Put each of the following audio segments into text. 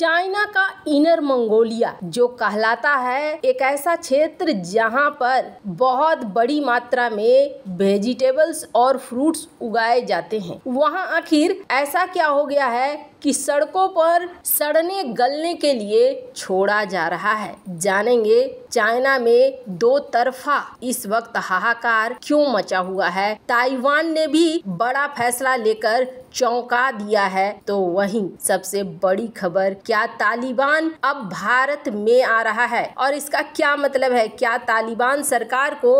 China का inner Mongolia जो कहलाता है एक ऐसा क्षेत्र जहां पर बहुत बड़ी मात्रा में वेजिटेबल्स और फ्रूट्स उगाए जाते हैं वहां आखिर ऐसा क्या हो गया है कि सड़कों पर सड़ने गलने के लिए छोड़ा जा रहा है जानेंगे चाइना में दो तरफा इस वक्त हाहाकार क्यों मचा हुआ है ताइवान ने भी बड़ा फैसला लेकर चौंका दिया है तो वहीं सबसे बड़ी खबर क्या तालिबान अब भारत में आ रहा है और इसका क्या मतलब है क्या तालिबान सरकार को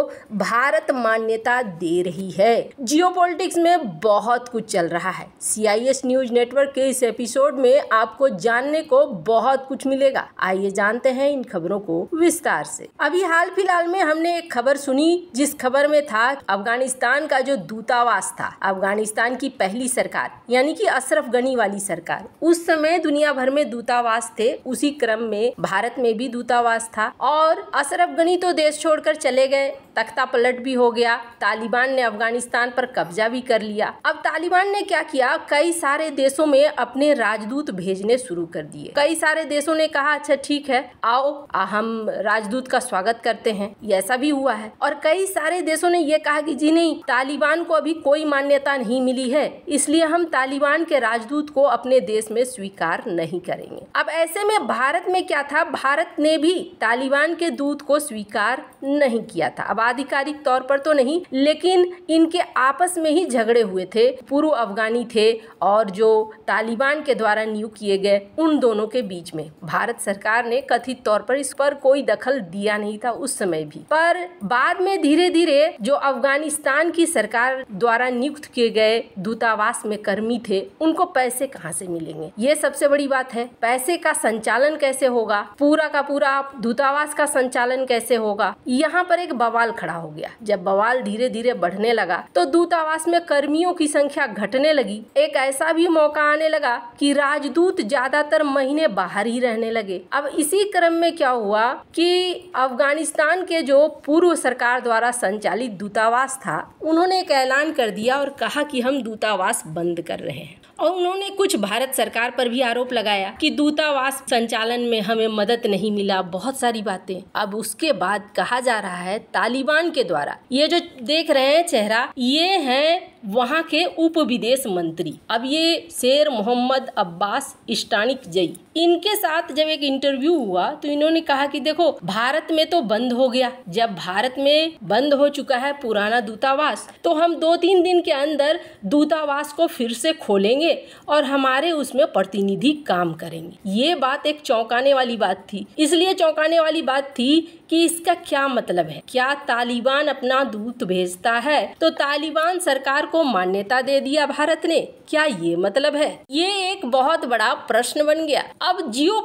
भारत मान्यता दे रही है जियोपॉलिटिक्स में बहुत कुछ चल रहा है सीआईएस न्यूज नेटवर्क के इस एपिसोड में आपको जानने को बहुत कुछ मिलेगा आइए जानते हैं इन खबरों को विस्तार से अभी हाल फिलहाल में हमने एक खबर सुनी जिस खबर में था अफगानिस्तान का जो दूतावास था अफगानिस्तान की पहली सरकार यानी कि अशरफ गनी वाली सरकार उस समय दुनिया भर में दूतावास थे उसी क्रम में भारत में भी दूतावास था और अशरफ गनी तो देश छोड़कर चले गए तख्ता पलट भी हो गया तालिबान ने अफगानिस्तान पर कब्जा भी कर लिया अब तालिबान ने क्या किया कई सारे देशों में अपने राजदूत भेजने शुरू कर दिए कई सारे देशों ने कहा अच्छा ठीक है आओ आ, हम राजदूत का स्वागत करते हैं ऐसा भी हुआ है और कई सारे देशों ने यह कहा कि जी नहीं तालिबान को अभी कोई मान्यता नहीं मिली है इसलिए हम तालिबान के राजदूत को अपने देश में स्वीकार नहीं करेंगे अब ऐसे में भारत में क्या था भारत ने भी तालिबान के दूत को स्वीकार नहीं किया था अब आधिकारिक तौर पर तो नहीं लेकिन इनके आपस में ही झगड़े हुए थे पूर्व अफगानी थे और जो तालिबान के द्वारा नियुक्त किए गए उन दोनों के बीच में भारत सरकार ने कथित तौर पर इस पर कोई दखल दिया नहीं था उस समय भी पर बाद में धीरे धीरे जो अफगानिस्तान की सरकार द्वारा नियुक्त किए गए दूतावास में कर्मी थे उनको पैसे कहाँ से मिलेंगे ये सबसे बड़ी बात है पैसे का संचालन कैसे होगा पूरा का पूरा दूतावास का संचालन कैसे होगा यहाँ पर एक बवाल खड़ा हो गया जब बवाल धीरे धीरे बढ़ने लगा तो दूतावास में कर्मियों की संख्या घटने लगी एक ऐसा भी मौका आने लगा कि राजदूत ज्यादातर महीने बाहर ही रहने लगे अब इसी क्रम में क्या हुआ कि अफगानिस्तान के जो पूर्व सरकार द्वारा संचालित दूतावास था उन्होंने एक ऐलान कर दिया और कहा कि हम दूतावास बंद कर रहे हैं और उन्होंने कुछ भारत सरकार पर भी आरोप लगाया कि दूतावास संचालन में हमें मदद नहीं मिला बहुत सारी बातें अब उसके बाद कहा जा रहा है तालिबान के द्वारा ये जो देख रहे हैं चेहरा ये हैं वहाँ के उप विदेश मंत्री अब ये शेर मोहम्मद अब्बास इस्टानिक जई इनके साथ जब एक इंटरव्यू हुआ तो इन्होंने कहा कि देखो भारत में तो बंद हो गया जब भारत में बंद हो चुका है पुराना दूतावास तो हम दो तीन दिन के अंदर दूतावास को फिर से खोलेंगे और हमारे उसमें प्रतिनिधि काम करेंगे ये बात एक चौंकाने वाली बात थी इसलिए चौंकाने वाली बात थी कि इसका क्या मतलब है क्या तालिबान अपना दूत भेजता है तो तालिबान सरकार को मान्यता दे दिया भारत ने क्या ये मतलब है ये एक बहुत बड़ा प्रश्न बन गया अब जियो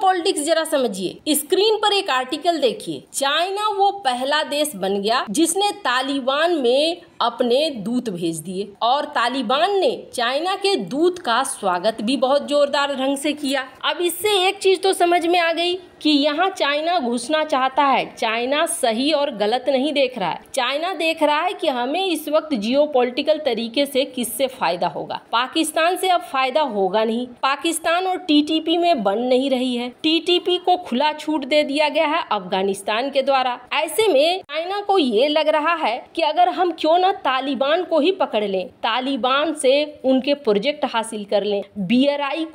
जरा समझिए स्क्रीन पर एक आर्टिकल देखिए चाइना वो पहला देश बन गया जिसने तालिबान में अपने दूत भेज दिए और तालिबान ने चाइना के दूत का स्वागत भी बहुत जोरदार ढंग से किया अब इससे एक चीज तो समझ में आ गई कि यहाँ चाइना घुसना चाहता है चाइना सही और गलत नहीं देख रहा है चाइना देख रहा है कि हमें इस वक्त जियो तरीके से किससे फायदा होगा पाकिस्तान से अब फायदा होगा नहीं पाकिस्तान और टीटीपी में बन नहीं रही है टीटीपी को खुला छूट दे दिया गया है अफगानिस्तान के द्वारा ऐसे में चाइना को ये लग रहा है कि अगर हम क्यों ना तालिबान को ही पकड़ लें तालिबान से उनके प्रोजेक्ट हासिल कर लें बी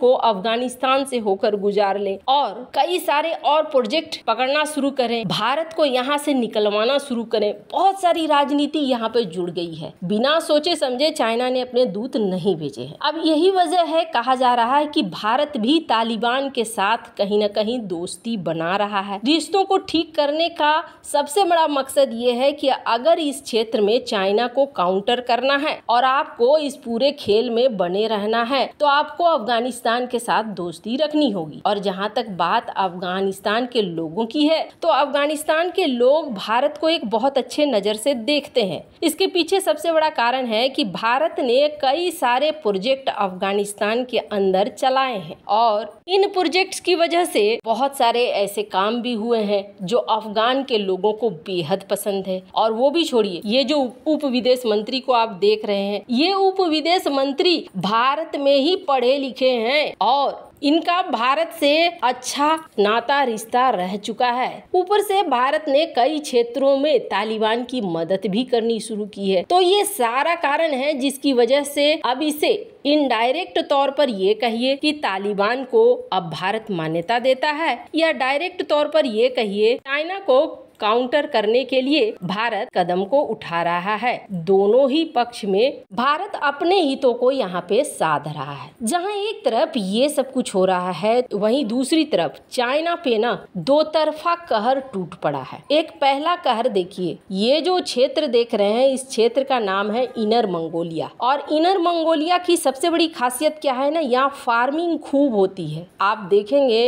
को अफगानिस्तान से होकर गुजार लें और कई सारे और प्रोजेक्ट पकड़ना शुरू करें भारत को यहाँ से निकलवाना शुरू करें बहुत सारी राजनीति यहाँ पे जुड़ गई है बिना सोचे समझे चाइना ने अपने दूत नहीं भेजे हैं अब यही वजह है कहा जा रहा है कि भारत भी तालिबान के साथ कहीं ना कहीं दोस्ती बना रहा है रिश्तों को ठीक करने का सबसे बड़ा मकसद ये है कि अगर इस क्षेत्र में चाइना को काउंटर करना है और आपको इस पूरे खेल में बने रहना है तो आपको अफगानिस्तान के साथ दोस्ती रखनी होगी और जहाँ तक बात अफगान अफगानिस्तान के लोगों की है तो अफगानिस्तान के लोग भारत को एक बहुत अच्छे नज़र से देखते हैं इसके पीछे सबसे बड़ा कारण है कि भारत ने कई सारे प्रोजेक्ट अफगानिस्तान के अंदर चलाए हैं और इन प्रोजेक्ट्स की वजह से बहुत सारे ऐसे काम भी हुए हैं जो अफगान के लोगों को बेहद पसंद है और वो भी छोड़िए ये जो उप विदेश मंत्री को आप देख रहे हैं ये उप विदेश मंत्री भारत में ही पढ़े लिखे हैं और इनका भारत से अच्छा नाता रिश्ता रह चुका है ऊपर से भारत ने कई क्षेत्रों में तालिबान की मदद भी करनी शुरू की है तो ये सारा कारण है जिसकी वजह से अब इसे इनडायरेक्ट तौर पर ये कहिए कि तालिबान को अब भारत मान्यता देता है या डायरेक्ट तौर पर ये कहिए चाइना को काउंटर करने के लिए भारत कदम को उठा रहा है दोनों ही पक्ष में भारत अपने हितों को यहाँ पे साध रहा है जहाँ एक तरफ ये सब कुछ हो रहा है वहीं दूसरी तरफ चाइना पे ना दो तरफा कहर टूट पड़ा है एक पहला कहर देखिए ये जो क्षेत्र देख रहे हैं इस क्षेत्र का नाम है इनर मंगोलिया और इनर मंगोलिया की सबसे बड़ी खासियत क्या है ना यहाँ फार्मिंग खूब होती है आप देखेंगे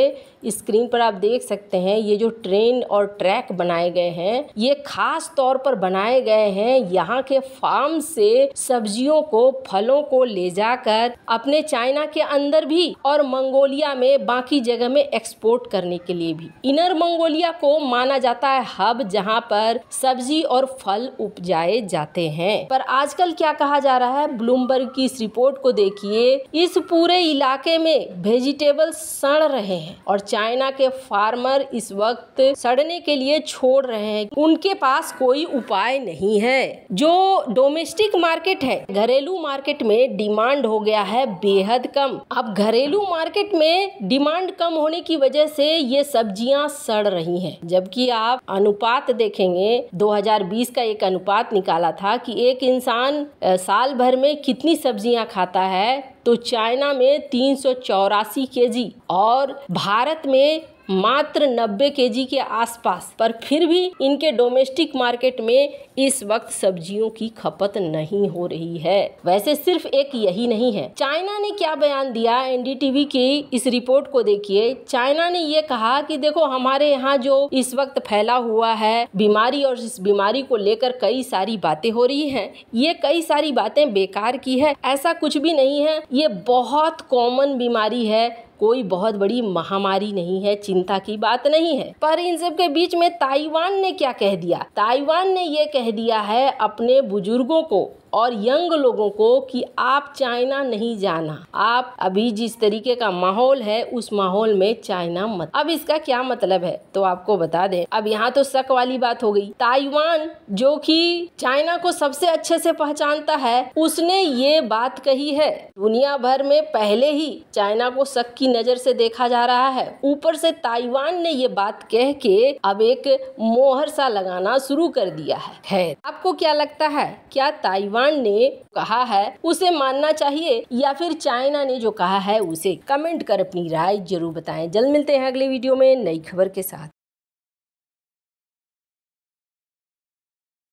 स्क्रीन पर आप देख सकते हैं ये जो ट्रेन और ट्रैक बनाए गए हैं ये खास तौर पर बनाए गए हैं यहाँ के फार्म से सब्जियों को फलों को ले जाकर अपने चाइना के अंदर भी और मंगोलिया में बाकी जगह में एक्सपोर्ट करने के लिए भी इनर मंगोलिया को माना जाता है हब जहाँ पर सब्जी और फल उपजाए जाते हैं पर आजकल क्या कहा जा रहा है ब्लूमबर्ग की इस रिपोर्ट को देखिए इस पूरे इलाके में वेजिटेबल सड़ रहे हैं और चाइना के फार्मर इस वक्त सड़ने के लिए छोड़ रहे हैं उनके पास कोई उपाय नहीं है जो डोमेस्टिक मार्केट है घरेलू मार्केट में डिमांड हो गया है बेहद कम अब घरेलू मार्केट में डिमांड कम होने की वजह से ये सब्जियां सड़ रही हैं जबकि आप अनुपात देखेंगे 2020 का एक अनुपात निकाला था कि एक इंसान साल भर में कितनी सब्जियां खाता है तो चाइना में तीन सौ चौरासी के जी और भारत में मात्र 90 केजी के आसपास पर फिर भी इनके डोमेस्टिक मार्केट में इस वक्त सब्जियों की खपत नहीं हो रही है वैसे सिर्फ एक यही नहीं है चाइना ने क्या बयान दिया एनडीटीवी की इस रिपोर्ट को देखिए चाइना ने ये कहा कि देखो हमारे यहाँ जो इस वक्त फैला हुआ है बीमारी और इस बीमारी को लेकर कई सारी बातें हो रही है ये कई सारी बातें बेकार की है ऐसा कुछ भी नहीं है ये बहुत कॉमन बीमारी है कोई बहुत बड़ी महामारी नहीं है चिंता की बात नहीं है पर इन सब के बीच में ताइवान ने क्या कह दिया ताइवान ने ये कह दिया है अपने बुजुर्गों को और यंग लोगों को कि आप चाइना नहीं जाना आप अभी जिस तरीके का माहौल है उस माहौल में चाइना मत अब इसका क्या मतलब है तो आपको बता दें अब यहाँ तो शक वाली बात हो गई ताइवान जो कि चाइना को सबसे अच्छे से पहचानता है उसने ये बात कही है दुनिया भर में पहले ही चाइना को शक की नजर से देखा जा रहा है ऊपर से ताइवान ने ये बात कह के अब एक मोहर सा लगाना शुरू कर दिया है आपको क्या लगता है क्या ताइवान जापान ने कहा है उसे मानना चाहिए या फिर चाइना ने जो कहा है उसे कमेंट कर अपनी राय जरूर बताएं जल्द मिलते हैं अगले वीडियो में नई खबर के साथ